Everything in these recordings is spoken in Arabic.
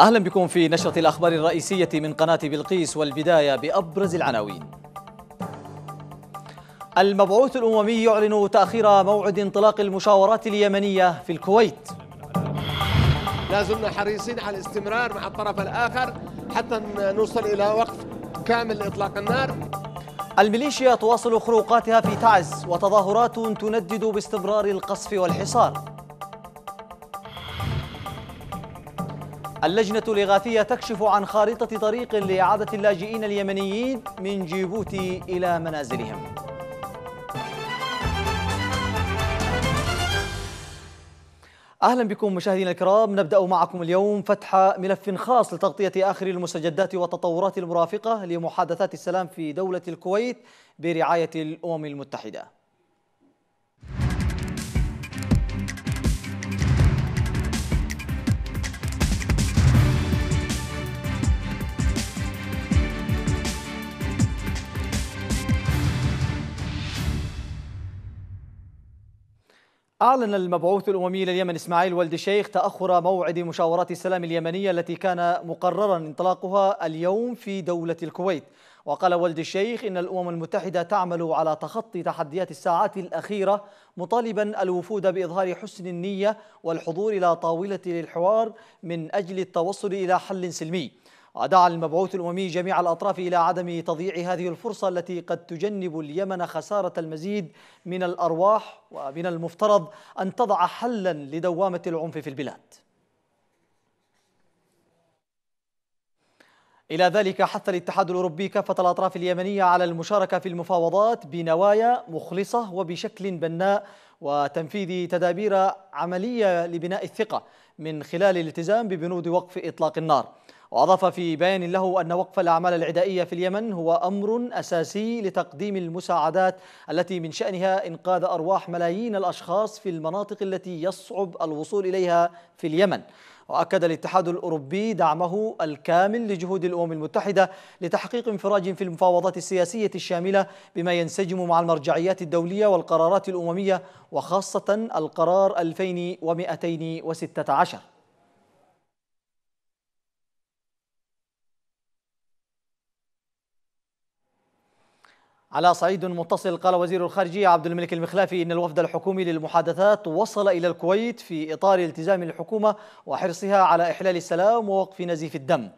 أهلا بكم في نشرة الأخبار الرئيسية من قناة بلقيس والبداية بأبرز العناوين المبعوث الأممي يعلن تأخير موعد انطلاق المشاورات اليمنية في الكويت لا زلنا حريصين على الاستمرار مع الطرف الآخر حتى نوصل إلى وقف كامل إطلاق النار الميليشيا تواصل خروقاتها في تعز وتظاهرات تندد باستمرار القصف والحصار اللجنة الإغاثية تكشف عن خارطة طريق لإعادة اللاجئين اليمنيين من جيبوتي إلى منازلهم أهلا بكم مشاهدينا الكرام نبدأ معكم اليوم فتح ملف خاص لتغطية آخر المستجدات والتطورات المرافقة لمحادثات السلام في دولة الكويت برعاية الأمم المتحدة أعلن المبعوث الأممي لليمن إسماعيل ولد الشيخ تأخر موعد مشاورات السلام اليمنية التي كان مقررا انطلاقها اليوم في دولة الكويت وقال ولد الشيخ إن الأمم المتحدة تعمل على تخطي تحديات الساعات الأخيرة مطالبا الوفود بإظهار حسن النية والحضور إلى طاولة للحوار من أجل التوصل إلى حل سلمي ودعا المبعوث الأممي جميع الأطراف إلى عدم تضييع هذه الفرصة التي قد تجنب اليمن خسارة المزيد من الأرواح ومن المفترض أن تضع حلا لدوامة العنف في البلاد إلى ذلك حث الاتحاد الأوروبي كافة الأطراف اليمنية على المشاركة في المفاوضات بنوايا مخلصة وبشكل بناء وتنفيذ تدابير عملية لبناء الثقة من خلال الالتزام ببنود وقف إطلاق النار وأضاف في بيان له أن وقف الأعمال العدائية في اليمن هو أمر أساسي لتقديم المساعدات التي من شأنها إنقاذ أرواح ملايين الأشخاص في المناطق التي يصعب الوصول إليها في اليمن وأكد الاتحاد الأوروبي دعمه الكامل لجهود الأمم المتحدة لتحقيق انفراج في المفاوضات السياسية الشاملة بما ينسجم مع المرجعيات الدولية والقرارات الأممية وخاصة القرار 2216 على صعيد متصل قال وزير الخارجية عبد الملك المخلافي إن الوفد الحكومي للمحادثات وصل إلى الكويت في إطار التزام الحكومة وحرصها على إحلال السلام ووقف نزيف الدم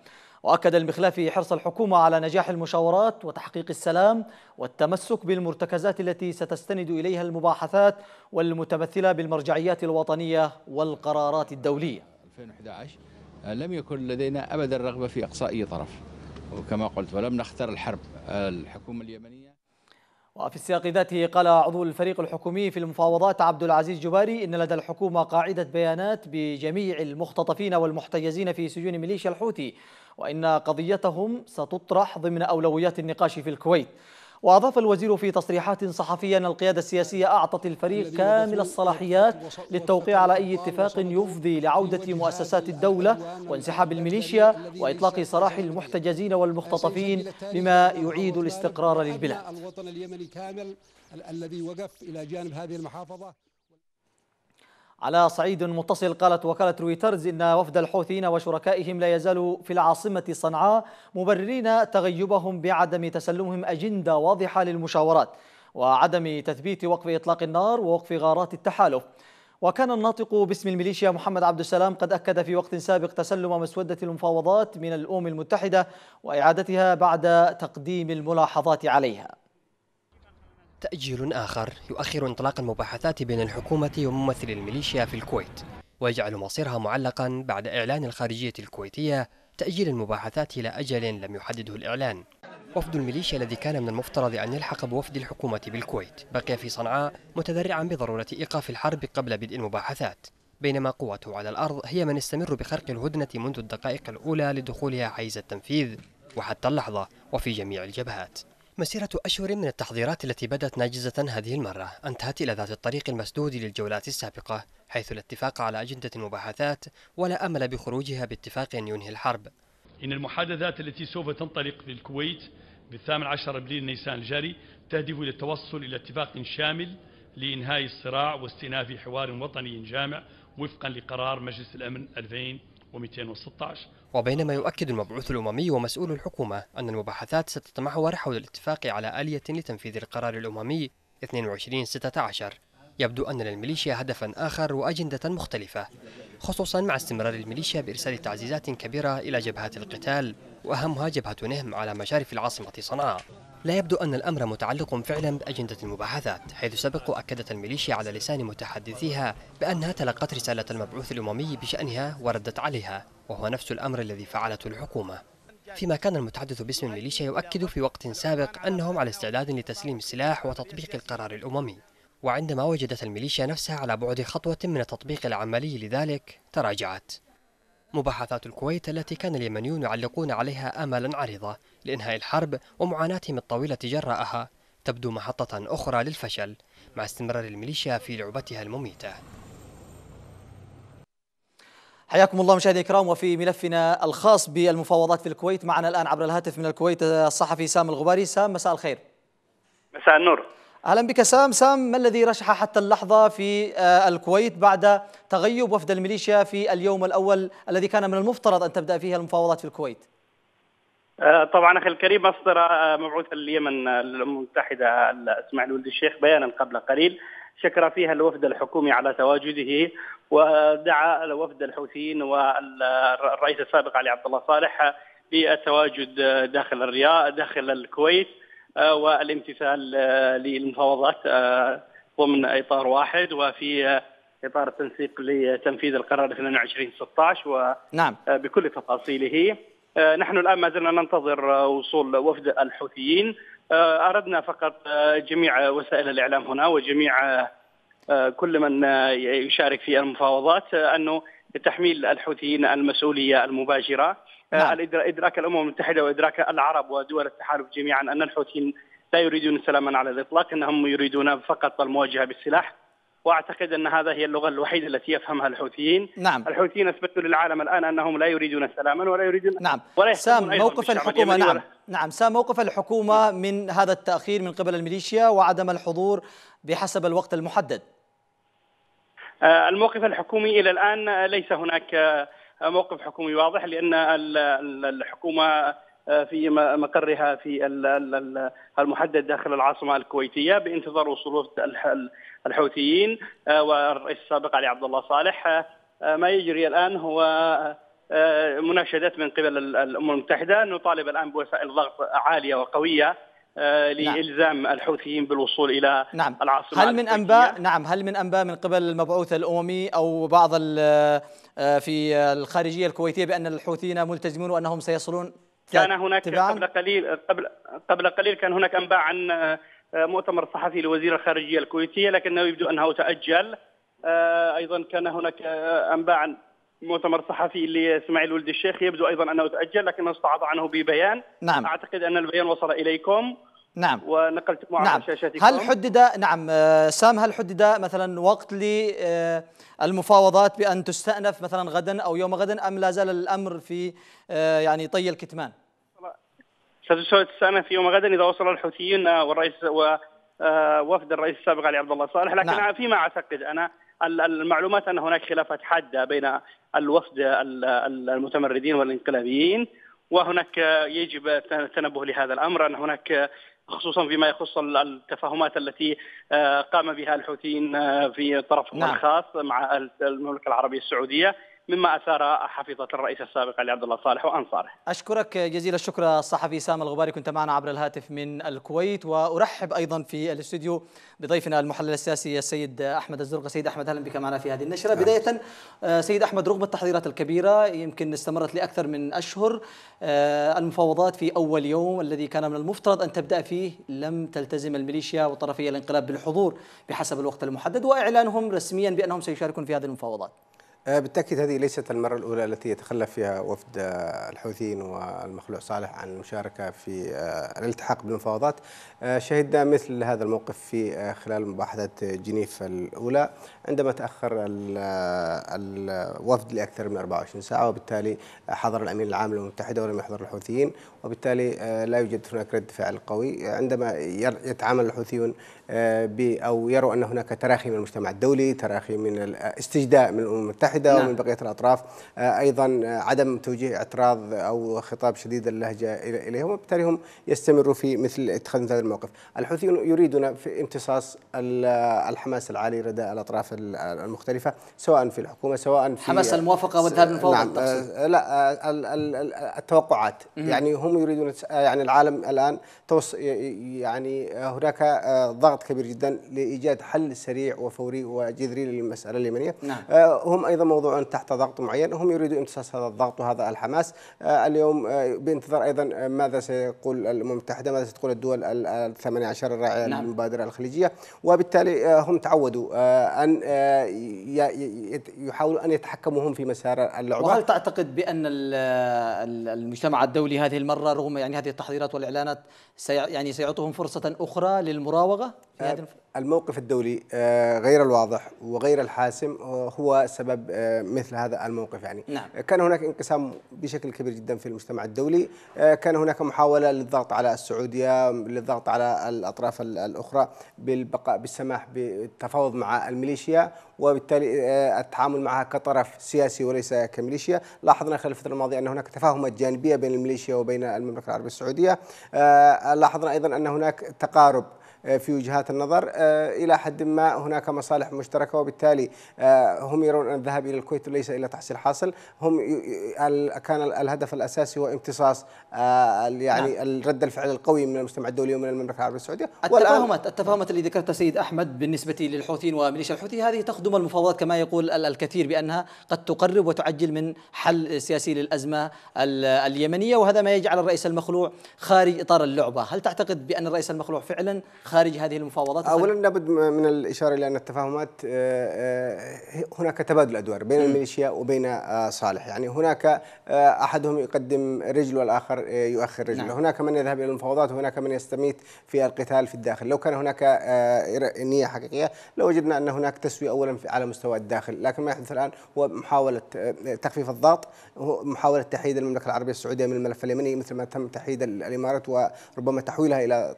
وأكد المخلافي حرص الحكومة على نجاح المشاورات وتحقيق السلام والتمسك بالمرتكزات التي ستستند إليها المباحثات والمتمثلة بالمرجعيات الوطنية والقرارات الدولية 2011 لم يكن لدينا أبدا رغبة في إقصاء أي طرف وكما قلت ولم نختر الحرب آه، الحكومة اليمنية وفي السياق ذاته قال عضو الفريق الحكومي في المفاوضات عبد العزيز جباري ان لدى الحكومه قاعده بيانات بجميع المختطفين والمحتجزين في سجون ميليشيا الحوثي وان قضيتهم ستطرح ضمن اولويات النقاش في الكويت وأضاف الوزير في تصريحات صحفية أن القيادة السياسية أعطت الفريق كامل الصلاحيات للتوقيع على أي اتفاق يفضي لعودة مؤسسات الدولة وانسحاب الميليشيا وإطلاق سراح المحتجزين والمختطفين بما يعيد الاستقرار للبلاد الوطن اليمني كامل الذي وقف إلى جانب هذه المحافظة على صعيد متصل قالت وكالة رويترز إن وفد الحوثيين وشركائهم لا يزال في العاصمة صنعاء مبررين تغيبهم بعدم تسلمهم أجندة واضحة للمشاورات وعدم تثبيت وقف إطلاق النار ووقف غارات التحالف وكان الناطق باسم الميليشيا محمد عبد السلام قد أكد في وقت سابق تسلم مسودة المفاوضات من الأمم المتحدة وإعادتها بعد تقديم الملاحظات عليها تأجيل آخر يؤخر انطلاق المباحثات بين الحكومة وممثل الميليشيا في الكويت ويجعل مصيرها معلقا بعد إعلان الخارجية الكويتية تأجيل المباحثات إلى أجل لم يحدده الإعلان وفد الميليشيا الذي كان من المفترض أن يلحق بوفد الحكومة بالكويت بقي في صنعاء متذرعا بضرورة إيقاف الحرب قبل بدء المباحثات بينما قوته على الأرض هي من استمر بخرق الهدنة منذ الدقائق الأولى لدخولها حيز التنفيذ وحتى اللحظة وفي جميع الجبهات مسيرة أشهر من التحضيرات التي بدت ناجزة هذه المرة أنتهت إلى ذات الطريق المسدود للجولات السابقة حيث الاتفاق على أجندة المباحثات ولا أمل بخروجها باتفاق ينهي الحرب إن المحادثات التي سوف تنطلق للكويت بالثامن عشر أبريل نيسان الجاري تهدف إلى التوصل إلى اتفاق شامل لإنهاء الصراع واستئناف حوار وطني جامع وفقا لقرار مجلس الأمن 2216 وبينما يؤكد المبعوث الأممي ومسؤول الحكومة أن المباحثات ستتمحور حول الاتفاق على آلية لتنفيذ القرار الأممي 2216 يبدو أن للميليشيا هدفا آخر وأجندة مختلفة خصوصا مع استمرار الميليشيا بإرسال تعزيزات كبيرة إلى جبهات القتال وأهمها جبهة نهم على مشارف العاصمة صنعاء لا يبدو أن الأمر متعلق فعلا بأجندة المباحثات حيث سبق وأكدت الميليشيا على لسان متحدثيها بأنها تلقت رسالة المبعوث الأممي بشأنها وردت عليها وهو نفس الأمر الذي فعلته الحكومة فيما كان المتحدث باسم الميليشيا يؤكد في وقت سابق أنهم على استعداد لتسليم السلاح وتطبيق القرار الأممي وعندما وجدت الميليشيا نفسها على بعد خطوة من التطبيق العملي لذلك تراجعت مباحثات الكويت التي كان اليمنيون يعلقون عليها آمالا عريضة لإنهاء الحرب ومعاناتهم الطويلة جراءها تبدو محطة أخرى للفشل مع استمرار الميليشيا في لعبتها المميتة حياكم الله مشاهدي الكرام وفي ملفنا الخاص بالمفاوضات في الكويت معنا الان عبر الهاتف من الكويت الصحفي سام الغباري سام مساء الخير مساء النور اهلا بك سام سام ما الذي رشح حتى اللحظه في آه، الكويت بعد تغيب وفد الميليشيا في اليوم الاول الذي كان من المفترض ان تبدا فيه المفاوضات في الكويت آه، طبعا اخي الكريم اصدر آه، مبعوث اليمن الامم المتحده اسماعيل ولد الشيخ بيانا قبل قليل شكر فيها الوفد الحكومي على تواجده ودعا الوفد الحوثيين والرئيس السابق علي عبد الله صالح بالتواجد داخل الرياض داخل الكويت والامتثال للمفاوضات ضمن آه، اطار واحد وفي اطار التنسيق لتنفيذ القرار 2216 و نعم. آه، بكل تفاصيله آه، نحن الان ما زلنا ننتظر وصول وفد الحوثيين آه، اردنا فقط آه، جميع وسائل الاعلام هنا وجميع آه، كل من يشارك في المفاوضات انه تحميل الحوثيين المسؤوليه المباشره نعم. ادراك الامم المتحده وادراك العرب ودول التحالف جميعا ان الحوثيين لا يريدون سلاما على الاطلاق انهم يريدون فقط المواجهه بالسلاح واعتقد ان هذا هي اللغه الوحيده التي يفهمها الحوثيين نعم الحوثيين اثبتوا للعالم الان انهم لا يريدون سلاما ولا يريدون نعم ولا سام موقف الحكومه نعم نعم سام موقف الحكومه من هذا التاخير من قبل الميليشيا وعدم الحضور بحسب الوقت المحدد آه، الموقف الحكومي الى الان ليس هناك آه، موقف حكومي واضح لان الحكومه آه، في مقرها في المحدد داخل العاصمه الكويتيه بانتظار وصول الحوثيين آه، والرئيس السابق علي عبد الله صالح آه، آه، ما يجري الان هو مناشدات من قبل الامم المتحده نطالب الان بوسائل ضغط عاليه وقويه نعم. لالزام نعم. الحوثيين بالوصول الى نعم. العاصمه هل من انباء نعم هل من انباء من قبل المبعوث الاممي او بعض في الخارجيه الكويتيه بان الحوثيين ملتزمون وانهم سيصلون كان هناك تبعاً؟ قبل قليل قبل قبل قليل كان هناك انباء عن آه، مؤتمر صحفي لوزير الخارجيه الكويتيه لكنه يبدو انه تاجل آه، ايضا كان هناك آه، انباء عن مؤتمر صحفي لاسماعيل ولد الشيخ يبدو ايضا انه تاجل لكنه استعاض عنه ببيان نعم اعتقد ان البيان وصل اليكم نعم ونقلت معه نعم. شاشاتكم هل حدد نعم سام هل حدد مثلا وقت للمفاوضات بان تستأنف مثلا غدا او يوم غدا ام لا زال الامر في يعني طي الكتمان؟ ستشهد في يوم غد اذا وصل الحوثيين آه، والرئيس ووفد آه، الرئيس السابق علي عبد الله صالح لكن نعم. فيما اعتقد انا المعلومات ان هناك خلافات حاده بين الوفد المتمردين والانقلابيين وهناك يجب التنبه لهذا الامر ان هناك خصوصا فيما يخص التفاهمات التي آه، قام بها الحوثيين في طرفهم نعم. الخاص مع المملكه العربيه السعوديه مما اثار حفيظه الرئيس السابق علي عبد الله صالح وانصاره. اشكرك جزيل الشكر الصحفي سام الغباري كنت معنا عبر الهاتف من الكويت وارحب ايضا في الاستوديو بضيفنا المحلل السياسي السيد احمد الزرقا، سيد احمد اهلا بك معنا في هذه النشره، نعم. بدايه سيد احمد رغم التحضيرات الكبيره يمكن استمرت لاكثر من اشهر آه، المفاوضات في اول يوم الذي كان من المفترض ان تبدا فيه لم تلتزم الميليشيا وطرفي الانقلاب بالحضور بحسب الوقت المحدد واعلانهم رسميا بانهم سيشاركون في هذه المفاوضات. آه، بالتأكيد هذه ليست المرة الأولى التي يتخلف فيها وفد آه، الحوثيين والمخلوع صالح عن المشاركة في آه، الالتحاق بالمفاوضات شهدنا مثل هذا الموقف في خلال مباحثات جنيف الأولى عندما تاخر الوفد لاكثر من 24 ساعه وبالتالي حضر الامين العام للامم المتحده ولم يحضر الحوثيين وبالتالي آه، لا يوجد هناك رد فعل قوي عندما يتعامل الحوثيون آه، ب او يروا ان هناك تراخي من المجتمع الدولي تراخي من الاستجداء من الامم المتحده نعم. ومن بقيه الاطراف آه، ايضا عدم توجيه اعتراض او خطاب شديد اللهجه اليهم وبالتالي هم يستمروا في مثل اتخاذ هذا الموقف الحوثيون يريدون في امتصاص الحماس العالي لدى الاطراف المختلفة سواء في الحكومة سواء في حماس الموافقة والذهاب من فوق نعم آه، لا آه، التوقعات يعني هم يريدون آه، يعني العالم الآن توص يعني هناك ضغط كبير جدا لإيجاد حل سريع وفوري وجذري للمسألة اليمنية نعم. هم أيضا موضوع تحت ضغط معين هم يريدوا امتصاص هذا الضغط وهذا الحماس اليوم بانتظار أيضا ماذا سيقول الأمم المتحدة ماذا ستقول الدول الثمانية عشر الراعية نعم. المبادرة الخليجية وبالتالي هم تعودوا أن آه، يحاولون ان يتحكموا هم في مسار اللعبه وهل تعتقد بان المجتمع الدولي هذه المره رغم يعني هذه التحضيرات والاعلانات يعني سيعطوهم فرصه اخرى للمراوغه في آه، هذه الموقف الدولي آه، غير الواضح وغير الحاسم آه، هو سبب آه، مثل هذا الموقف يعني نعم. كان هناك انقسام بشكل كبير جدا في المجتمع الدولي كان هناك محاولة للضغط على السعودية للضغط على الأطراف الأخرى بالبقاء بالسماح بالتفاوض مع الميليشيا وبالتالي التعامل معها كطرف سياسي وليس كميليشيا لاحظنا خلال الفترة الماضية أن هناك تفاهمات جانبية بين الميليشيا وبين المملكة العربية السعودية لاحظنا أيضا أن هناك تقارب آه، في وجهات النظر آه، إلى حد ما هناك مصالح مشتركة وبالتالي آه، هم يرون أن الذهاب إلى الكويت ليس إلى تحصيل حاصل هم كان الهدف الأساسي هو امتصاص يعني نعم. رد الفعل القوي من المجتمع الدولي ومن المملكة العربية السعودية التفاهمات التفاهمات اللي ذكرتها سيد أحمد بالنسبة للحوثيين وميليشيا الحوثي هذه تخدم المفاوضات كما يقول الكثير بأنها قد تقرب وتعجل من حل سياسي للأزمة اليمنية وهذا ما يجعل الرئيس المخلوع خارج إطار اللعبة هل تعتقد بأن الرئيس المخلوع فعلا خارج هذه المفاوضات اولا لابد من الاشاره الى ان التفاهمات آه، آه، هناك تبادل ادوار بين الميليشيا وبين آه، صالح يعني هناك احدهم يقدم رجل والاخر يؤخر رجله نعم. هناك من يذهب الى المفاوضات وهناك من يستميت في القتال في الداخل لو كان هناك نيه حقيقيه لوجدنا لو ان هناك تسويه اولا على مستوى الداخل لكن ما يحدث الان هو محاوله تخفيف الضغط محاوله تحييد المملكه العربيه السعوديه من الملف اليمني مثل ما تم تحييد الامارات وربما تحويلها الى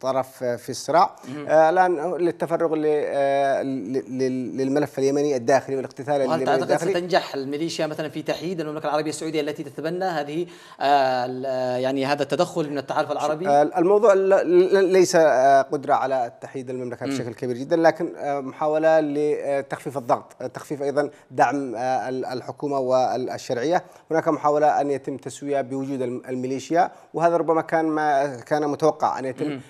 طرف في الصراع آه، الان للتفرغ آه، للملف اليمني الداخلي والاقتتال اليمني الداخلي وهل تعتقد ستنجح الميليشيا مثلا في تحييد المملكه العربيه السعوديه التي تتبنى هذه آه، يعني هذا التدخل من التحالف العربي؟ الموضوع ليس قدره على تحييد المملكه بشكل كبير جدا لكن محاوله لتخفيف الضغط، تخفيف ايضا دعم الحكومه والشرعيه، هناك محاوله ان يتم تسويه بوجود الميليشيا وهذا ربما كان ما كان متوقع ان يتم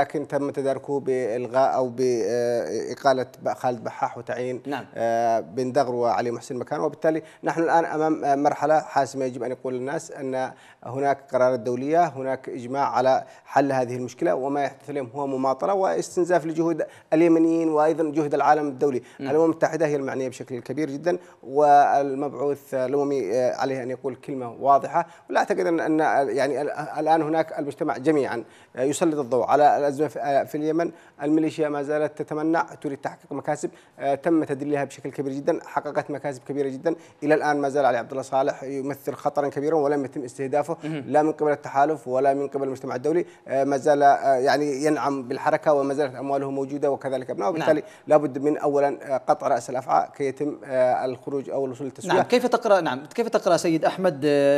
لكن تم تداركه بالغاء او باقاله خالد بحاح وتعيين نعم. آه، بن دغر وعلي محسن مكانه وبالتالي نحن الان امام مرحله حاسمه يجب ان يقول الناس ان هناك قرارات دولية هناك إجماع على حل هذه المشكلة وما يحدث اليوم هو مماطلة واستنزاف لجهود اليمنيين وأيضا جهد العالم الدولي الأمم المتحدة هي المعنية بشكل كبير جدا والمبعوث الأممي آه، عليه أن يقول كلمة واضحة ولا أعتقد أن يعني الآن هناك المجتمع جميعا يسلط الضوء على الأزمة في آه، اليمن الميليشيا ما زالت تتمنع تريد تحقيق مكاسب آه، تم تدليلها بشكل كبير جدا حققت مكاسب كبيرة جدا إلى الآن ما زال علي عبد الله صالح يمثل خطرا كبيرا ولم يتم استهدافه شافه لا من قبل التحالف ولا من قبل المجتمع الدولي آه، ما زال آه، يعني ينعم بالحركه وما زالت امواله موجوده وكذلك ابنائه وبالتالي نعم. لابد من اولا آه، قطع راس الافعى كي يتم الخروج او الوصول للتسويه نعم كيف تقرا نعم كيف تقرا سيد احمد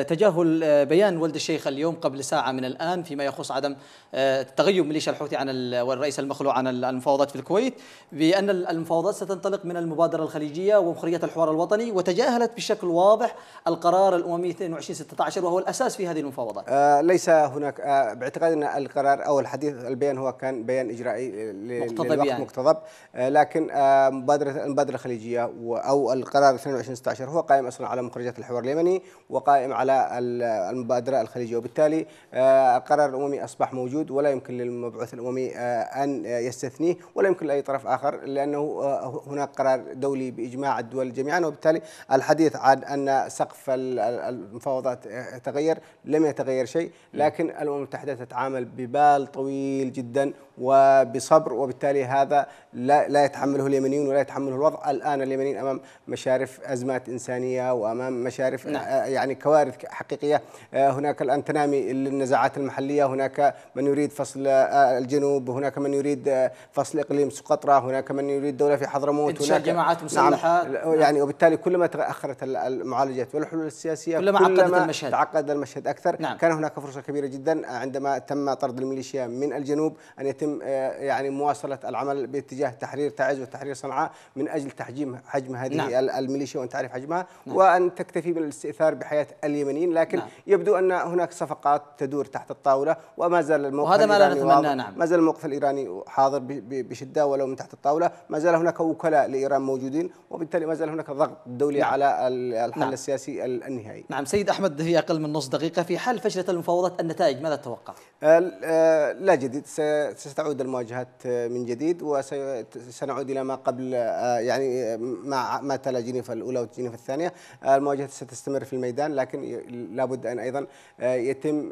تجاهل بيان ولد الشيخ اليوم قبل ساعه من الان فيما يخص عدم تغيب ميليشيا الحوثي عن والرئيس المخلوع عن المفاوضات في الكويت بان المفاوضات ستنطلق من المبادره الخليجيه ومخرجات الحوار الوطني وتجاهلت بشكل واضح القرار الاممي 2216 وهو الاساس في في هذه المفاوضات؟ آه ليس هناك آه ان القرار او الحديث البيان هو كان بيان اجرائي مقتضب يعني. مقتضب آه لكن آه مبادره المبادره الخليجيه او القرار 22 16 هو قائم اصلا على مخرجات الحوار اليمني وقائم على المبادره الخليجيه وبالتالي آه القرار الاممي اصبح موجود ولا يمكن للمبعوث الاممي آه ان يستثنيه ولا يمكن لاي طرف اخر لانه آه هناك قرار دولي باجماع الدول جميعا وبالتالي الحديث عن ان سقف المفاوضات آه، تغير لم يتغير شيء لكن الامم المتحده تتعامل ببال طويل جدا وبصبر وبالتالي هذا لا, لا يتحمله اليمنيون ولا يتحمله الوضع الان اليمنيين امام مشارف ازمات انسانيه وامام مشارف نعم. آه، يعني كوارث حقيقيه آه، هناك الان تنامي للنزاعات المحليه هناك من يريد فصل آه، الجنوب هناك من يريد فصل اقليم سقطرة هناك من يريد دوله في حضرموت هناك جماعات نعم، مسلحه نعم. نعم. يعني وبالتالي كلما تاخرت المعالجات والحلول السياسيه كلما, كلما عقدت المشهد تعقد المشهد مستفد اكثر نعم. كان هناك فرصه كبيره جدا آه، عندما تم طرد الميليشيا من الجنوب ان يتم آه، يعني مواصله العمل باتجاه تحرير تعز وتحرير صنعاء من اجل تحجيم حجم هذه نعم. الميليشيا وان تعرف حجمها نعم. وان تكتفي بالاستئثار بحياه اليمنيين لكن نعم. يبدو ان هناك صفقات تدور تحت الطاوله وما زال الموقف وهذا ما لا نتمناه نعم ما زال الموقف الايراني حاضر بشده ولو من تحت الطاوله ما زال هناك وكلاء لايران موجودين وبالتالي ما زال هناك ضغط دولي نعم. على نعم. الحل نعم. السياسي النهائي نعم سيد احمد في اقل من نص دقيقه دقيقة في حال فشلت المفاوضات النتائج ماذا تتوقع؟ آه، لا جديد ستعود المواجهات آه، من جديد وسنعود إلى ما قبل آه، يعني ما ما تلا جنيف الأولى وجنيف الثانية المواجهات ستستمر في الميدان لكن لابد أن أيضا يتم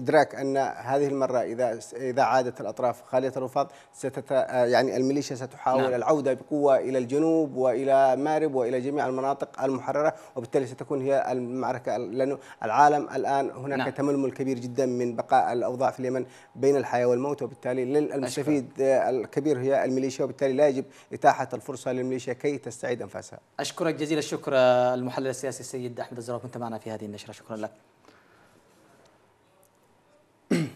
إدراك أن هذه المرة إذا إذا عادت الأطراف خالية الرفاض ستت يعني الميليشيا ستحاول نعم. العودة بقوة إلى الجنوب وإلى مارب وإلى جميع المناطق المحررة وبالتالي ستكون هي المعركة لأنه العالم السلام الان هناك نعم. تململ كبير جدا من بقاء الاوضاع في اليمن بين الحياه والموت وبالتالي للمستفيد الكبير هي الميليشيا وبالتالي لا يجب اتاحه الفرصه للميليشيا كي تستعيد انفاسها. اشكرك جزيل الشكر المحلل السياسي السيد احمد الزراوي كنت معنا في هذه النشره شكرا لك.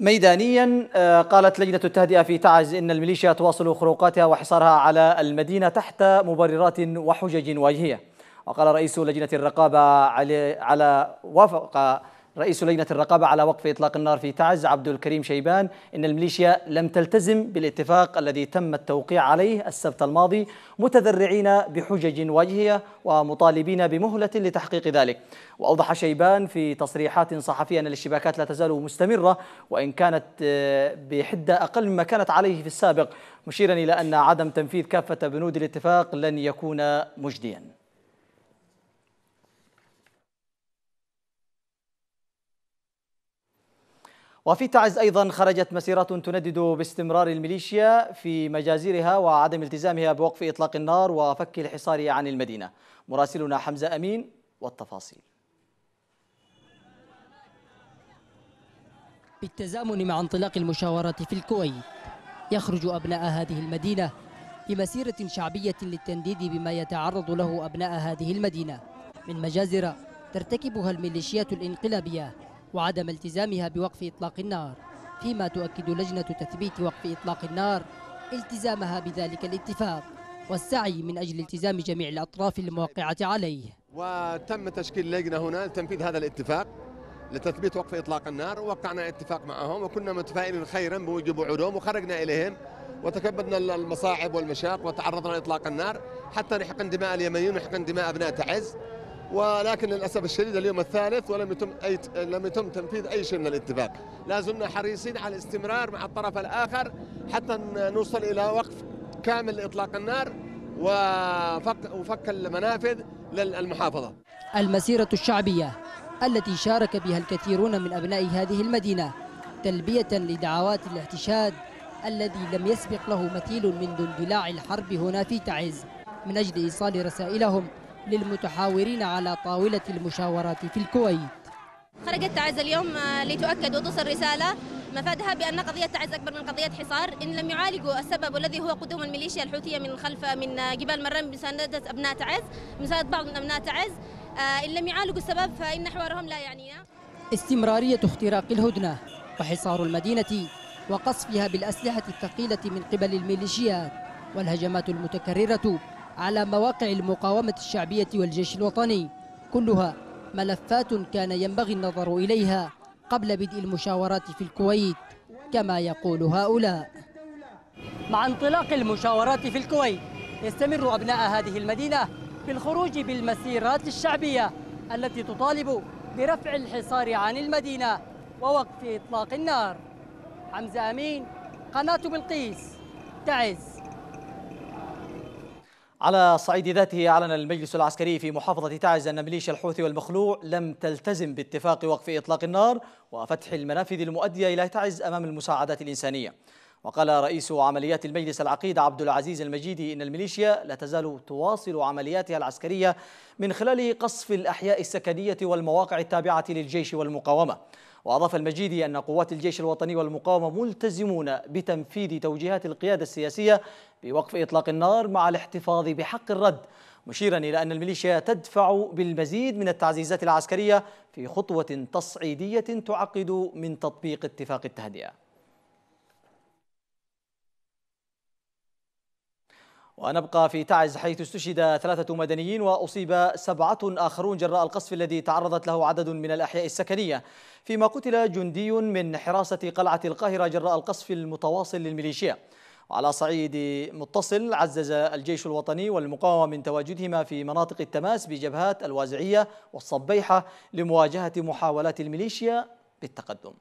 ميدانيا آه، قالت لجنة التهدئة في تعز إن الميليشيا تواصل خروقاتها وحصارها على المدينة تحت مبررات وحجج واجهية وقال رئيس لجنة الرقابة علي على وافق رئيس لجنة الرقابة على وقف إطلاق النار في تعز عبد الكريم شيبان إن الميليشيا لم تلتزم بالاتفاق الذي تم التوقيع عليه السبت الماضي متذرعين بحجج واجهية ومطالبين بمهلة لتحقيق ذلك وأوضح شيبان في تصريحات صحفية أن الاشتباكات لا تزال مستمرة وإن كانت آه، بحدة أقل مما كانت عليه في السابق مشيرا إلى أن عدم تنفيذ كافة بنود الاتفاق لن يكون مجديا وفي تعز أيضا خرجت مسيرات تندد باستمرار الميليشيا في مجازرها وعدم التزامها بوقف إطلاق النار وفك الحصار عن المدينة مراسلنا حمزة أمين والتفاصيل بالتزامن مع انطلاق المشاورات في الكويت يخرج أبناء هذه المدينة في مسيرة شعبية للتنديد بما يتعرض له أبناء هذه المدينة من مجازر ترتكبها الميليشيات الانقلابية وعدم التزامها بوقف إطلاق النار فيما تؤكد لجنة تثبيت وقف إطلاق النار التزامها بذلك الاتفاق والسعي من أجل التزام جميع الأطراف الموقعة عليه وتم تشكيل لجنة هنا لتنفيذ هذا الاتفاق لتثبيت وقف إطلاق النار ووقعنا اتفاق معهم وكنا متفائلين خيرا بوجوب عودهم وخرجنا إليهم وتكبدنا المصاعب والمشاق وتعرضنا لإطلاق النار حتى نحقن دماء اليمنيين ونحقن دماء أبناء تعز ولكن للاسف الشديد اليوم الثالث ولم يتم اي لم يتم تنفيذ اي شيء من الاتفاق، لا زلنا حريصين على الاستمرار مع الطرف الاخر حتى نوصل الى وقف كامل لاطلاق النار وفك وفك المنافذ للمحافظه. المسيره الشعبيه التي شارك بها الكثيرون من ابناء هذه المدينه تلبيه لدعوات الاحتشاد الذي لم يسبق له مثيل منذ اندلاع الحرب هنا في تعز من اجل ايصال رسائلهم للمتحاورين على طاولة المشاورات في الكويت خرجت تعز اليوم آه، لتؤكد وتصل رسالة مفادها بأن قضية تعز أكبر من قضية حصار إن لم يعالجوا السبب والذي هو قدوم الميليشيا الحوثية من خلف من آه، جبال مرم بمساندة أبناء تعز بمساندة بعض من أبناء تعز آه، إن لم يعالجوا السبب فإن حوارهم لا يعنينا استمرارية اختراق الهدنة وحصار المدينة وقصفها بالأسلحة الثقيلة من قبل الميليشيات والهجمات المتكررة على مواقع المقاومة الشعبية والجيش الوطني كلها ملفات كان ينبغي النظر إليها قبل بدء المشاورات في الكويت كما يقول هؤلاء مع انطلاق المشاورات في الكويت يستمر أبناء هذه المدينة بالخروج بالمسيرات الشعبية التي تطالب برفع الحصار عن المدينة ووقف إطلاق النار حمزة أمين قناة بلقيس تعز على صعيد ذاته أعلن المجلس العسكري في محافظة تعز أن ميليشيا الحوثي والمخلوع لم تلتزم باتفاق وقف إطلاق النار وفتح المنافذ المؤدية إلى تعز أمام المساعدات الإنسانية وقال رئيس عمليات المجلس العقيد عبد العزيز المجيدي إن الميليشيا لا تزال تواصل عملياتها العسكرية من خلال قصف الأحياء السكنية والمواقع التابعة للجيش والمقاومة وأضاف المجيدي أن قوات الجيش الوطني والمقاومة ملتزمون بتنفيذ توجيهات القيادة السياسية بوقف إطلاق النار مع الاحتفاظ بحق الرد مشيرا إلى أن الميليشيا تدفع بالمزيد من التعزيزات العسكرية في خطوة تصعيدية تعقد من تطبيق اتفاق التهدئة ونبقى في تعز حيث استشهد ثلاثة مدنيين وأصيب سبعة آخرون جراء القصف الذي تعرضت له عدد من الأحياء السكنية فيما قتل جندي من حراسة قلعة القاهرة جراء القصف المتواصل للميليشيا وعلى صعيد متصل عزز الجيش الوطني والمقاومة من تواجدهما في مناطق التماس بجبهات الوازعية والصبيحة لمواجهة محاولات الميليشيا بالتقدم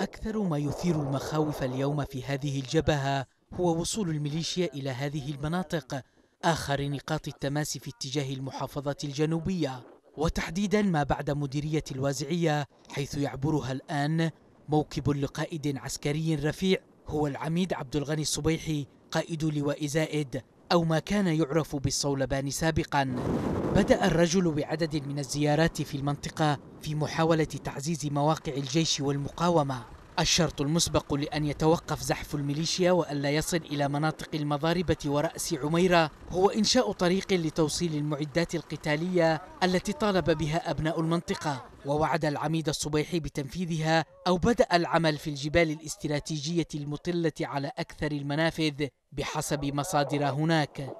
أكثر ما يثير المخاوف اليوم في هذه الجبهة هو وصول الميليشيا إلى هذه المناطق آخر نقاط التماس في اتجاه المحافظة الجنوبية وتحديدا ما بعد مديرية الوازعية حيث يعبرها الآن موكب لقائد عسكري رفيع هو العميد عبد الغني الصبيحي قائد لواء زائد أو ما كان يعرف بالصولبان سابقا بدأ الرجل بعدد من الزيارات في المنطقة في محاولة تعزيز مواقع الجيش والمقاومة الشرط المسبق لأن يتوقف زحف الميليشيا وألا يصل إلى مناطق المضاربة ورأس عميرة هو إنشاء طريق لتوصيل المعدات القتالية التي طالب بها أبناء المنطقة ووعد العميد الصبيحي بتنفيذها أو بدأ العمل في الجبال الاستراتيجية المطلة على أكثر المنافذ بحسب مصادر هناك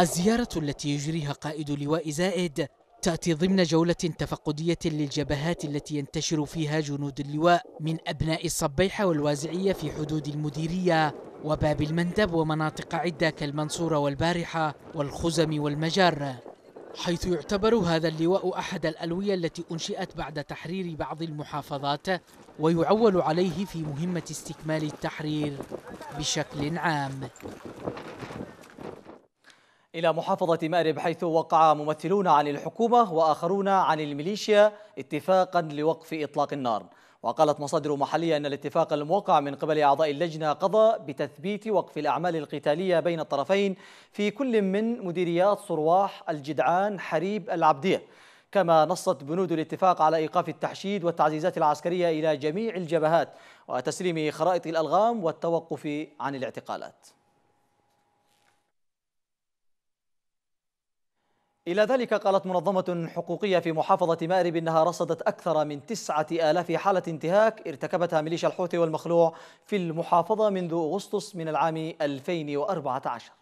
الزيارة التي يجريها قائد لواء زائد تأتي ضمن جولة تفقدية للجبهات التي ينتشر فيها جنود اللواء من أبناء الصبيحة والوازعية في حدود المديرية وباب المندب ومناطق عدة كالمنصورة والبارحة والخزم والمجرة حيث يعتبر هذا اللواء أحد الألوية التي أنشئت بعد تحرير بعض المحافظات ويعول عليه في مهمة استكمال التحرير بشكل عام إلى محافظة مأرب حيث وقع ممثلون عن الحكومة وآخرون عن الميليشيا اتفاقا لوقف إطلاق النار وقالت مصادر محلية أن الاتفاق الموقع من قبل أعضاء اللجنة قضى بتثبيت وقف الأعمال القتالية بين الطرفين في كل من مديريات صرواح الجدعان حريب العبدية كما نصت بنود الاتفاق على إيقاف التحشيد والتعزيزات العسكرية إلى جميع الجبهات وتسليم خرائط الألغام والتوقف عن الاعتقالات إلى ذلك قالت منظمة حقوقية في محافظة مأرب إنها رصدت أكثر من تسعة آلاف حالة انتهاك ارتكبتها ميليشيا الحوثي والمخلوع في المحافظة منذ أغسطس من العام 2014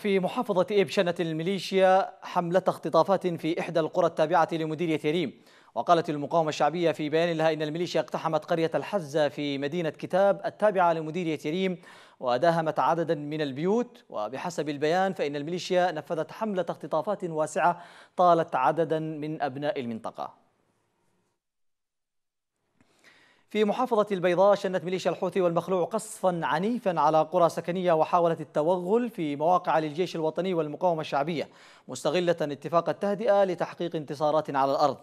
وفي محافظة إيب شنت الميليشيا حملة اختطافات في إحدى القرى التابعة لمديرية ريم وقالت المقاومة الشعبية في بيان لها إن الميليشيا اقتحمت قرية الحزة في مدينة كتاب التابعة لمديرية ريم وداهمت عددا من البيوت وبحسب البيان فإن الميليشيا نفذت حملة اختطافات واسعة طالت عددا من أبناء المنطقة في محافظة البيضاء شنت ميليشيا الحوثي والمخلوع قصفا عنيفا على قرى سكنية وحاولت التوغل في مواقع للجيش الوطني والمقاومة الشعبية مستغلة اتفاق التهدئة لتحقيق انتصارات على الأرض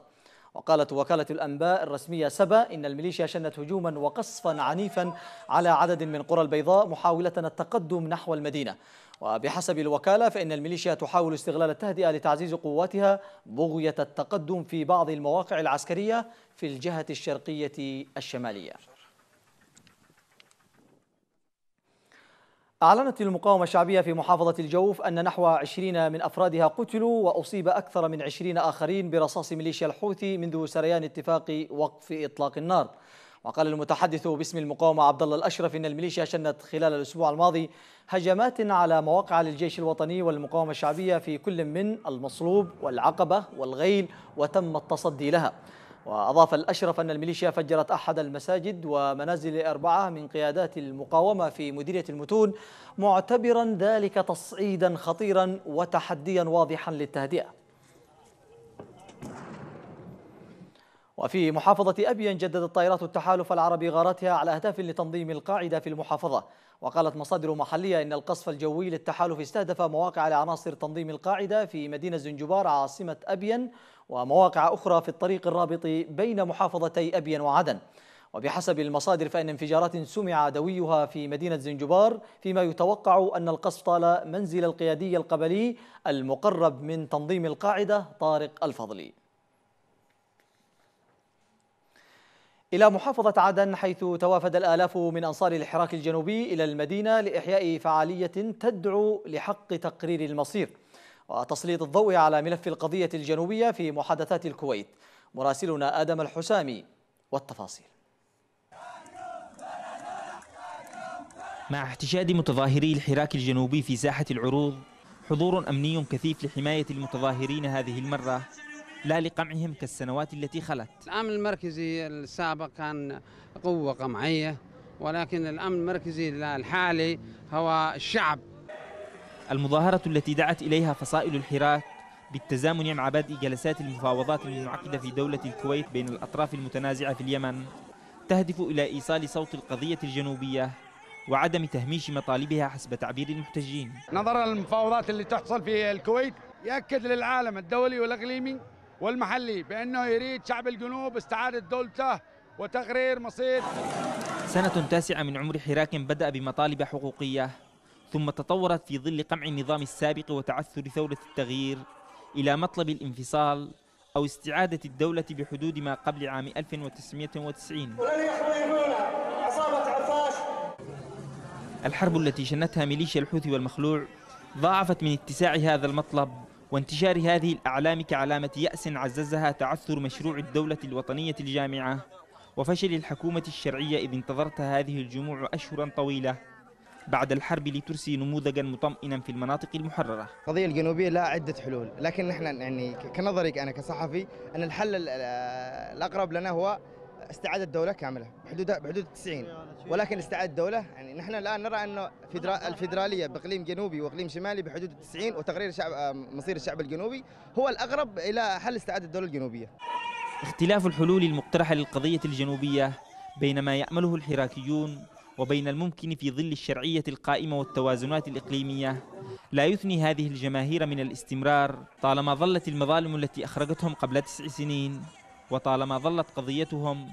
وقالت وكالة الأنباء الرسمية سبا إن الميليشيا شنت هجوما وقصفا عنيفا على عدد من قرى البيضاء محاولة التقدم نحو المدينة وبحسب الوكالة فإن الميليشيا تحاول استغلال التهدئة لتعزيز قواتها بغية التقدم في بعض المواقع العسكرية في الجهة الشرقية الشمالية أعلنت المقاومة الشعبية في محافظة الجوف أن نحو 20 من أفرادها قتلوا وأصيب أكثر من 20 آخرين برصاص ميليشيا الحوثي منذ سريان اتفاق وقف إطلاق النار وقال المتحدث باسم المقاومة عبد الله الأشرف إن الميليشيا شنت خلال الأسبوع الماضي هجمات على مواقع للجيش الوطني والمقاومة الشعبية في كل من المصلوب والعقبة والغيل وتم التصدي لها وأضاف الأشرف أن الميليشيا فجرت أحد المساجد ومنازل أربعة من قيادات المقاومة في مديرية المتون معتبرا ذلك تصعيدا خطيرا وتحديا واضحا للتهدئة وفي محافظة أبين جددت طائرات التحالف العربي غاراتها على أهداف لتنظيم القاعدة في المحافظة وقالت مصادر محلية إن القصف الجوي للتحالف استهدف مواقع لعناصر تنظيم القاعدة في مدينة زنجبار عاصمة أبين ومواقع أخرى في الطريق الرابط بين محافظتي أبين وعدن وبحسب المصادر فإن انفجارات سمع دويها في مدينة زنجبار فيما يتوقع أن القصف طال منزل القيادي القبلي المقرب من تنظيم القاعدة طارق الفضلي إلى محافظة عدن حيث توافد الآلاف من أنصار الحراك الجنوبي إلى المدينة لإحياء فعالية تدعو لحق تقرير المصير وتسليط الضوء على ملف القضية الجنوبية في محادثات الكويت مراسلنا آدم الحسامي والتفاصيل مع احتشاد متظاهري الحراك الجنوبي في ساحة العروض حضور أمني كثيف لحماية المتظاهرين هذه المرة لا لقمعهم كالسنوات التي خلت الأمن المركزي السابق كان قوة قمعية ولكن الأمن المركزي الحالي هو الشعب المظاهرة التي دعت إليها فصائل الحراك بالتزامن مع بدء جلسات المفاوضات المنعقدة في دولة الكويت بين الأطراف المتنازعة في اليمن تهدف إلى إيصال صوت القضية الجنوبية وعدم تهميش مطالبها حسب تعبير المحتجين نظرا للمفاوضات اللي تحصل في الكويت يأكد للعالم الدولي والإقليمي والمحلي بأنه يريد شعب الجنوب استعادة دولته وتقرير مصير سنة تاسعة من عمر حراك بدأ بمطالب حقوقية ثم تطورت في ظل قمع النظام السابق وتعثر ثورة التغيير إلى مطلب الانفصال أو استعادة الدولة بحدود ما قبل عام 1990 الحرب التي شنتها ميليشيا الحوثي والمخلوع ضاعفت من اتساع هذا المطلب وانتشار هذه الأعلام كعلامة يأس عززها تعثر مشروع الدولة الوطنية الجامعة وفشل الحكومة الشرعية إذ انتظرت هذه الجموع أشهرا طويلة بعد الحرب لترسي نموذجا مطمئنا في المناطق المحرره. القضيه الجنوبيه لها عده حلول، لكن نحن يعني كنظري انا كصحفي ان الحل الاقرب لنا هو استعاده الدوله كامله بحدود بحدود 90 ولكن استعاده الدوله يعني نحن الان نرى انه الفدراليه باقليم جنوبي واقليم شمالي بحدود 90 وتقرير شعب مصير الشعب الجنوبي هو الاقرب الى حل استعاده الدوله الجنوبيه. اختلاف الحلول المقترحه للقضيه الجنوبيه بين ما يامله الحراكيون وبين الممكن في ظل الشرعيه القائمه والتوازنات الاقليميه لا يثني هذه الجماهير من الاستمرار طالما ظلت المظالم التي اخرجتهم قبل تسع سنين وطالما ظلت قضيتهم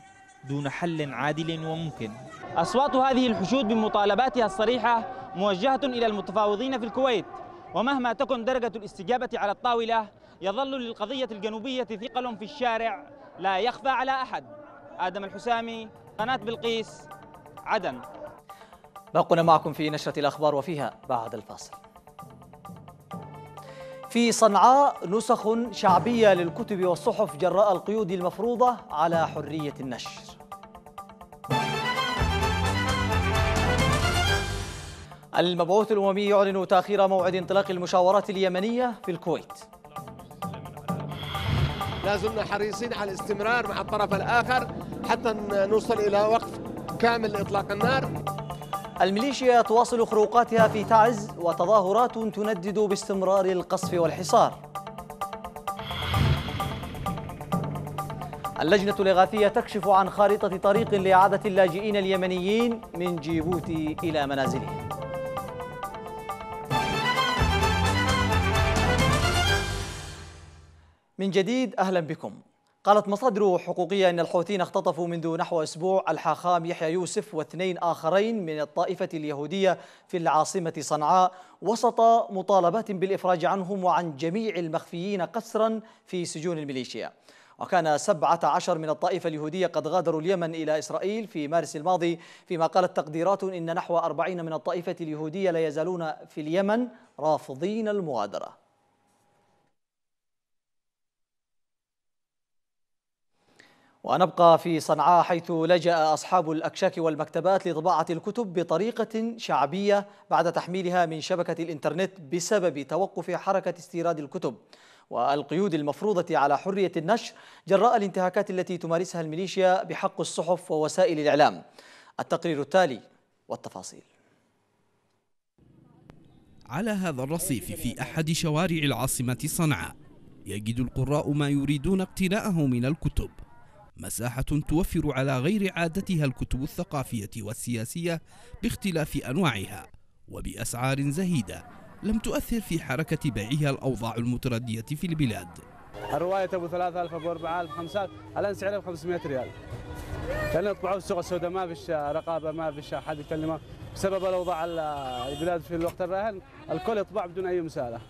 دون حل عادل وممكن أصوات هذه الحشود بمطالباتها الصريحة موجهة إلى المتفاوضين في الكويت ومهما تكن درجة الاستجابة على الطاولة يظل للقضية الجنوبية ثقل في الشارع لا يخفى على أحد آدم الحسامي قناة بلقيس عدن بقنا معكم في نشرة الأخبار وفيها بعد الفاصل في صنعاء نسخ شعبية للكتب والصحف جراء القيود المفروضة على حرية النشر المبعوث الأممي يعلن تأخير موعد انطلاق المشاورات اليمنية في الكويت لازلنا حريصين على الاستمرار مع الطرف الآخر حتى نوصل إلى وقف كامل لإطلاق النار الميليشيا تواصل خروقاتها في تعز وتظاهرات تندد باستمرار القصف والحصار اللجنة الإغاثية تكشف عن خارطة طريق لإعادة اللاجئين اليمنيين من جيبوتي إلى منازلهم من جديد أهلا بكم قالت مصادر حقوقية أن الحوثيين اختطفوا منذ نحو أسبوع الحاخام يحيى يوسف واثنين آخرين من الطائفة اليهودية في العاصمة صنعاء وسط مطالبات بالإفراج عنهم وعن جميع المخفيين قسرا في سجون الميليشيا وكان سبعة عشر من الطائفة اليهودية قد غادروا اليمن إلى إسرائيل في مارس الماضي فيما قالت تقديرات إن نحو أربعين من الطائفة اليهودية لا يزالون في اليمن رافضين المغادرة ونبقى في صنعاء حيث لجأ أصحاب الأكشاك والمكتبات لطباعة الكتب بطريقة شعبية بعد تحميلها من شبكة الإنترنت بسبب توقف حركة استيراد الكتب والقيود المفروضة على حرية النشر جراء الانتهاكات التي تمارسها الميليشيا بحق الصحف ووسائل الإعلام التقرير التالي والتفاصيل على هذا الرصيف في أحد شوارع العاصمة صنعاء يجد القراء ما يريدون اقتناءه من الكتب مساحة توفر على غير عادتها الكتب الثقافية والسياسية باختلاف أنواعها وبأسعار زهيدة لم تؤثر في حركة بيعها الأوضاع المتردية في البلاد الرواية أبو 3000 أبو 4000 5000 الآن سعرها 500 ريال لأن يطبعوا السوق السوداء ما فيش رقابة ما فيش أحد يكلمه بسبب الأوضاع البلاد في الوقت الراهن الكل يطبع بدون أي مسالة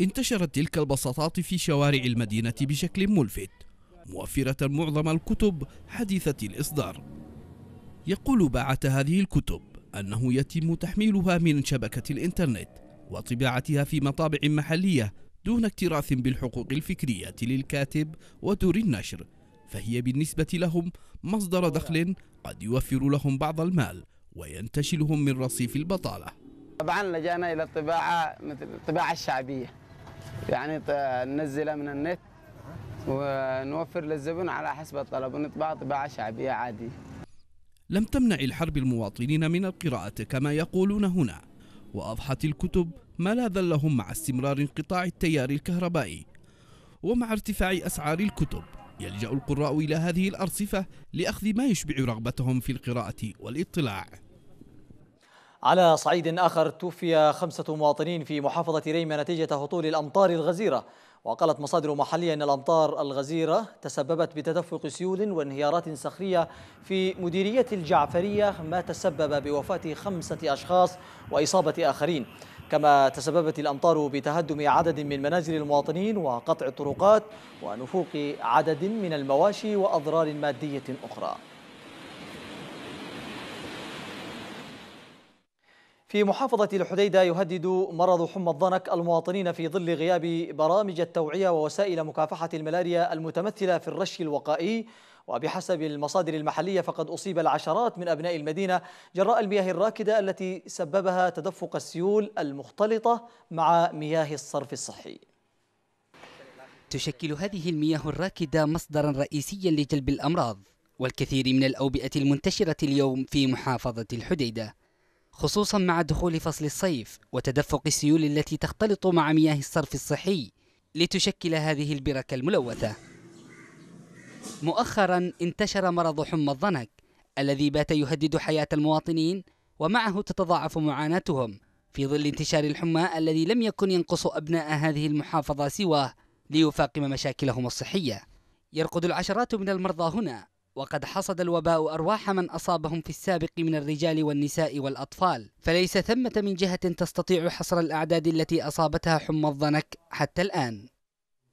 انتشرت تلك البساطات في شوارع المدينة بشكل ملفت موفرة معظم الكتب حديثة الإصدار يقول باعة هذه الكتب أنه يتم تحميلها من شبكة الإنترنت وطباعتها في مطابع محلية دون اكتراث بالحقوق الفكرية للكاتب ودور النشر فهي بالنسبة لهم مصدر دخل قد يوفر لهم بعض المال وينتشلهم من رصيف البطالة طبعا لجأنا إلى الطباعة مثل الطباعة الشعبية يعني ننزلها من النت ونوفر للزبون على حسب الطلب ونطبع طباعة شعبية عادية لم تمنع الحرب المواطنين من القراءة كما يقولون هنا وأضحت الكتب ملاذا لهم مع استمرار انقطاع التيار الكهربائي ومع ارتفاع أسعار الكتب يلجأ القراء إلى هذه الأرصفة لأخذ ما يشبع رغبتهم في القراءة والاطلاع على صعيد آخر توفي خمسة مواطنين في محافظة ريما نتيجة هطول الأمطار الغزيرة وقالت مصادر محلية أن الأمطار الغزيرة تسببت بتدفق سيول وانهيارات صخرية في مديرية الجعفرية ما تسبب بوفاة خمسة أشخاص وإصابة آخرين كما تسببت الأمطار بتهدم عدد من منازل المواطنين وقطع الطرقات ونفوق عدد من المواشي وأضرار مادية أخرى في محافظة الحديدة يهدد مرض حمى الضنك المواطنين في ظل غياب برامج التوعية ووسائل مكافحة الملاريا المتمثلة في الرش الوقائي وبحسب المصادر المحلية فقد أصيب العشرات من أبناء المدينة جراء المياه الراكدة التي سببها تدفق السيول المختلطة مع مياه الصرف الصحي تشكل هذه المياه الراكدة مصدرا رئيسيا لجلب الأمراض والكثير من الأوبئة المنتشرة اليوم في محافظة الحديدة خصوصا مع دخول فصل الصيف وتدفق السيول التي تختلط مع مياه الصرف الصحي لتشكل هذه البركة الملوثة مؤخرا انتشر مرض حمى الضنك الذي بات يهدد حياة المواطنين ومعه تتضاعف معاناتهم في ظل انتشار الحمى الذي لم يكن ينقص أبناء هذه المحافظة سواه ليفاقم مشاكلهم الصحية يرقد العشرات من المرضى هنا وقد حصد الوباء أرواح من أصابهم في السابق من الرجال والنساء والأطفال فليس ثمة من جهة تستطيع حصر الأعداد التي أصابتها حمى الضنك حتى الآن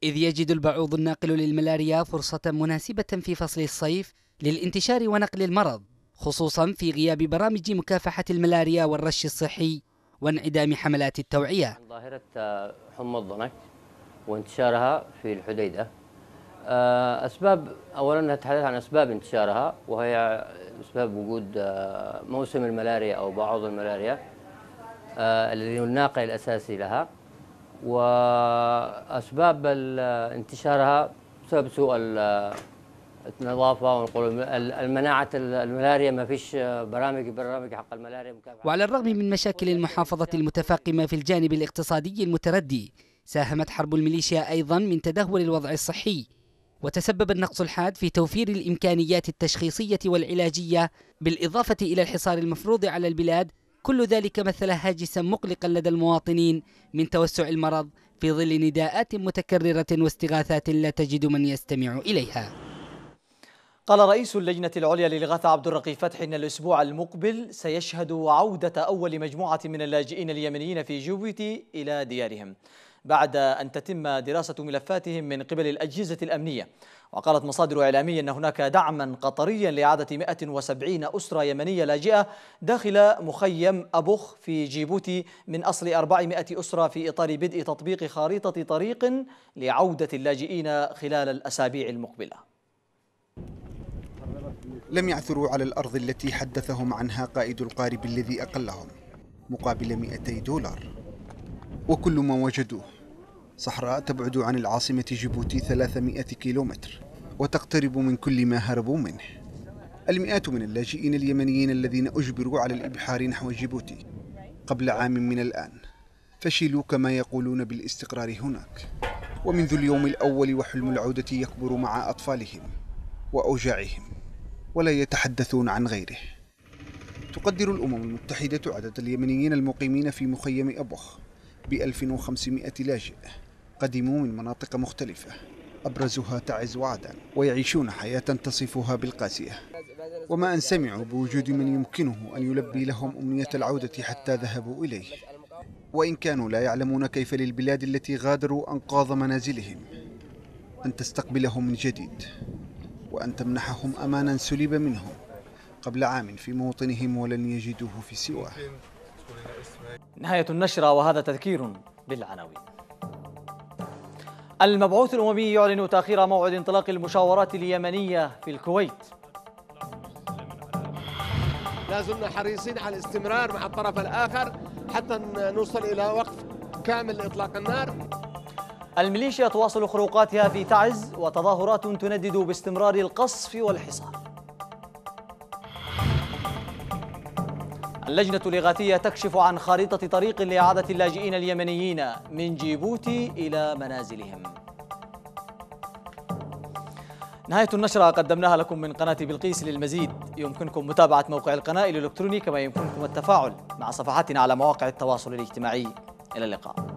إذ يجد البعوض الناقل للملاريا فرصة مناسبة في فصل الصيف للانتشار ونقل المرض خصوصا في غياب برامج مكافحة الملاريا والرش الصحي وانعدام حملات التوعية ظاهرة حمى الضنك وانتشارها في الحديدة آه، أسباب أولا نتحدث عن أسباب انتشارها وهي أسباب وجود آه، موسم الملاريا أو بعض الملاريا آه، الذي هو الناقل الأساسي لها وأسباب انتشارها بسبب سوء النظافه ونقول المناعه الملاريا ما فيش برامج برامج حق الملاريا وعلى الرغم من مشاكل المحافظه المتفاقمه في الجانب الاقتصادي المتردي ساهمت حرب الميليشيا ايضا من تدهور الوضع الصحي وتسبب النقص الحاد في توفير الإمكانيات التشخيصية والعلاجية بالإضافة إلى الحصار المفروض على البلاد كل ذلك مثل هاجسا مقلقا لدى المواطنين من توسع المرض في ظل نداءات متكررة واستغاثات لا تجد من يستمع إليها قال رئيس اللجنة العليا للغاثة عبد الرقي فتحي أن الأسبوع المقبل سيشهد عودة أول مجموعة من اللاجئين اليمنيين في جيبوتي إلى ديارهم بعد أن تتم دراسة ملفاتهم من قبل الأجهزة الأمنية وقالت مصادر إعلامية أن هناك دعما قطريا لإعادة 170 أسرة يمنية لاجئة داخل مخيم أبوخ في جيبوتي من أصل 400 أسرة في إطار بدء تطبيق خريطة طريق لعودة اللاجئين خلال الأسابيع المقبلة لم يعثروا على الأرض التي حدثهم عنها قائد القارب الذي أقلهم مقابل 200 دولار وكل ما وجدوه صحراء تبعد عن العاصمة جيبوتي 300 كيلومتر وتقترب من كل ما هربوا منه المئات من اللاجئين اليمنيين الذين أجبروا على الإبحار نحو جيبوتي قبل عام من الآن فشلوا كما يقولون بالاستقرار هناك ومنذ اليوم الأول وحلم العودة يكبر مع أطفالهم وأوجاعهم ولا يتحدثون عن غيره تقدر الأمم المتحدة عدد اليمنيين المقيمين في مخيم أبوخ ب 1500 لاجئ قدموا من مناطق مختلفة أبرزها تعز وعدن ويعيشون حياة تصفها بالقاسية وما أن سمعوا بوجود من يمكنه أن يلبي لهم أمنية العودة حتى ذهبوا إليه وإن كانوا لا يعلمون كيف للبلاد التي غادروا أنقاض منازلهم أن تستقبلهم من جديد وأن تمنحهم أمانا سلب منهم قبل عام في موطنهم ولن يجدوه في سواه نهاية النشرة وهذا تذكير بالعناوين المبعوث الأممي يعلن تأخير موعد انطلاق المشاورات اليمنية في الكويت لازمنا حريصين على الاستمرار مع الطرف الآخر حتى نوصل إلى وقف كامل لإطلاق النار الميليشيا تواصل خروقاتها في تعز وتظاهرات تندد باستمرار القصف والحصار اللجنة الإغاثية تكشف عن خريطة طريق لإعادة اللاجئين اليمنيين من جيبوتي إلى منازلهم نهاية النشرة قدمناها لكم من قناة بلقيس للمزيد يمكنكم متابعة موقع القناة الإلكتروني كما يمكنكم التفاعل مع صفحاتنا على مواقع التواصل الاجتماعي إلى اللقاء